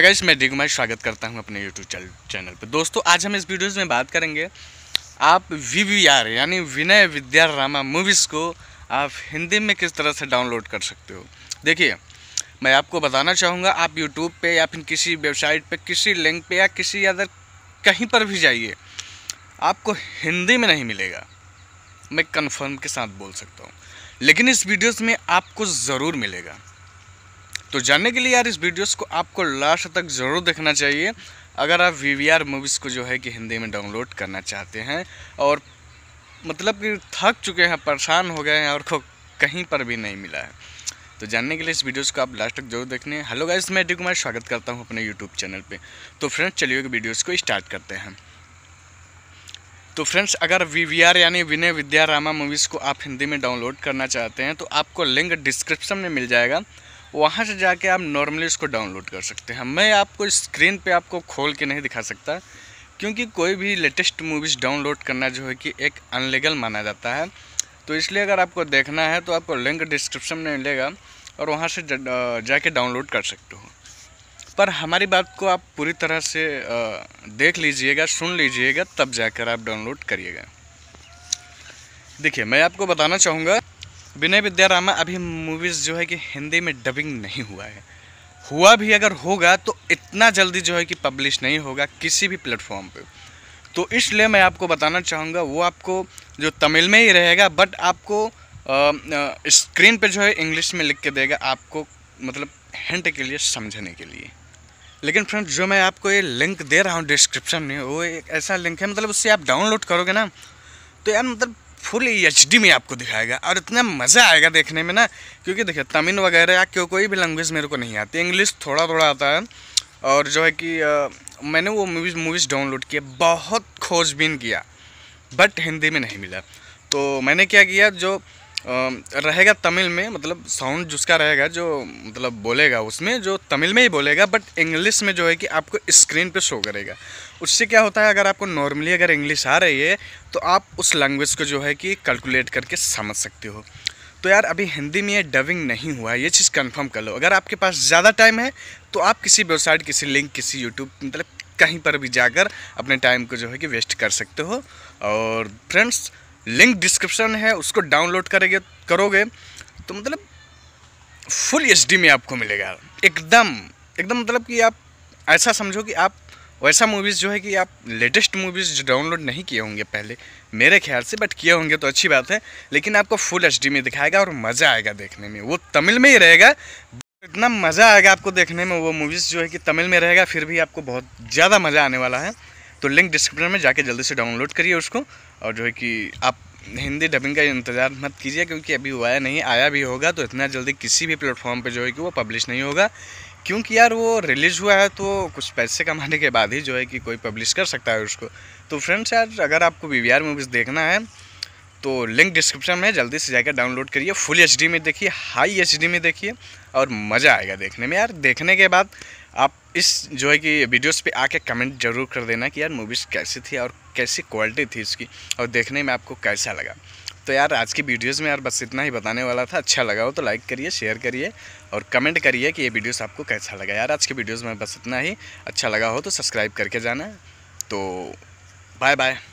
अगर मैं दिगुमाई स्वागत करता हूँ अपने यूट्यूब चैनल पर दोस्तों आज हम इस वीडियोज़ में बात करेंगे आप वी वी आर यानी विनय विद्या रामा मूवीज़ को आप हिंदी में किस तरह से डाउनलोड कर सकते हो देखिए मैं आपको बताना चाहूँगा आप यूट्यूब पे या फिर किसी वेबसाइट पे किसी लिंक पे या किसी अदर कहीं पर भी जाइए आपको हिंदी में नहीं मिलेगा मैं कन्फर्म के साथ बोल सकता हूँ लेकिन इस वीडियोज़ में आपको ज़रूर मिलेगा तो जानने के लिए यार इस वीडियोस को आपको लास्ट तक ज़रूर देखना चाहिए अगर आप वी मूवीज़ को जो है कि हिंदी में डाउनलोड करना चाहते हैं और मतलब कि थक चुके हैं परेशान हो गए हैं और कहीं पर भी नहीं मिला है तो जानने के लिए इस वीडियोस को आप लास्ट तक जरूर देखने हेलो गाइस मैं अजय कुमार स्वागत करता हूं अपने यूट्यूब चैनल पे तो फ्रेंड्स चलिए वीडियोस को स्टार्ट करते हैं तो फ्रेंड्स अगर वी वी आर यानी विनय विद्या रामा मूवीज़ को आप हिंदी में डाउनलोड करना चाहते हैं तो आपको लिंक डिस्क्रिप्शन में मिल जाएगा वहाँ से जाके आप नॉर्मली इसको डाउनलोड कर सकते हैं मैं आपको स्क्रीन पे आपको खोल के नहीं दिखा सकता क्योंकि कोई भी लेटेस्ट मूवीज़ डाउनलोड करना जो है कि एक अनलीगल माना जाता है तो इसलिए अगर आपको देखना है तो आपको लिंक डिस्क्रिप्शन में मिलेगा और वहाँ से जाके डाउनलोड कर सकते हो पर हमारी बात को आप पूरी तरह से देख लीजिएगा सुन लीजिएगा तब जाकर आप डाउनलोड करिएगा देखिए मैं आपको बताना चाहूँगा विनय विद्यारामा अभी मूवीज़ जो है कि हिंदी में डबिंग नहीं हुआ है हुआ भी अगर होगा तो इतना जल्दी जो है कि पब्लिश नहीं होगा किसी भी प्लेटफॉर्म पे तो इसलिए मैं आपको बताना चाहूँगा वो आपको जो तमिल में ही रहेगा बट आपको स्क्रीन पे जो है इंग्लिश में लिख के देगा आपको मतलब हिंट के लिए समझने के लिए लेकिन फ्रेंड्स जो मैं आपको ये लिंक दे रहा हूँ डिस्क्रिप्शन में वो एक ऐसा लिंक है मतलब उससे आप डाउनलोड करोगे ना तो यार मतलब फुल एच में आपको दिखाएगा और इतना मज़ा आएगा देखने में ना क्योंकि देखिए तमिल वगैरह या क्यों कोई भी लैंग्वेज मेरे को नहीं आती इंग्लिश थोड़ा थोड़ा आता है और जो है कि आ, मैंने वो मूवीज़ मूवीज़ डाउनलोड किए बहुत खोजबीन किया बट हिंदी में नहीं मिला तो मैंने क्या किया जो रहेगा तमिल में मतलब साउंड जिसका रहेगा जो मतलब बोलेगा उसमें जो तमिल में ही बोलेगा बट इंग्लिश में जो है कि आपको स्क्रीन पे शो करेगा उससे क्या होता है अगर आपको नॉर्मली अगर इंग्लिश आ रही है तो आप उस लैंग्वेज को जो है कि कैलकुलेट करके समझ सकते हो तो यार अभी हिंदी में ये डबिंग नहीं हुआ है ये चीज़ कन्फर्म कर लो अगर आपके पास ज़्यादा टाइम है तो आप किसी वेबसाइट किसी लिंक किसी यूट्यूब मतलब कहीं पर भी जाकर अपने टाइम को जो है कि वेस्ट कर सकते हो और फ्रेंड्स लिंक डिस्क्रिप्शन है उसको डाउनलोड करेंगे करोगे तो मतलब फुल एच में आपको मिलेगा एकदम एकदम मतलब कि आप ऐसा समझो कि आप वैसा मूवीज़ जो है कि आप लेटेस्ट मूवीज़ जो डाउनलोड नहीं किए होंगे पहले मेरे ख्याल से बट किए होंगे तो अच्छी बात है लेकिन आपको फुल एच में दिखाएगा और मज़ा आएगा देखने में वो तमिल में ही रहेगा इतना मज़ा आएगा आपको देखने में वो मूवीज़ जो है कि तमिल में रहेगा फिर भी आपको बहुत ज़्यादा मज़ा आने वाला है तो लिंक डिस्क्रिप्शन में जाके जल्दी से डाउनलोड करिए उसको और जो है कि आप हिंदी डबिंग का इंतज़ार मत कीजिए क्योंकि अभी हुआ है नहीं आया भी होगा तो इतना जल्दी किसी भी प्लेटफॉर्म पे जो है कि वो पब्लिश नहीं होगा क्योंकि यार वो रिलीज़ हुआ है तो कुछ पैसे कमाने के बाद ही जो है कि कोई पब्लिश कर सकता है उसको तो फ्रेंड्स यार अगर आपको वी मूवीज़ देखना है तो लिंक डिस्क्रिप्शन में जल्दी से जाकर डाउनलोड करिए फुल एच में देखिए हाई एच में देखिए और मज़ा आएगा देखने में यार देखने के बाद आप इस जो है कि वीडियोस पे आके कमेंट जरूर कर देना कि यार मूवीज़ कैसी थी और कैसी क्वालिटी थी इसकी और देखने में आपको कैसा लगा तो यार आज की वीडियोस में यार बस इतना ही बताने वाला था अच्छा लगा हो तो लाइक करिए शेयर करिए और कमेंट करिए कि ये वीडियोस आपको कैसा लगा यार आज की वीडियोज़ में बस इतना ही अच्छा लगा हो तो सब्सक्राइब करके जाना तो बाय बाय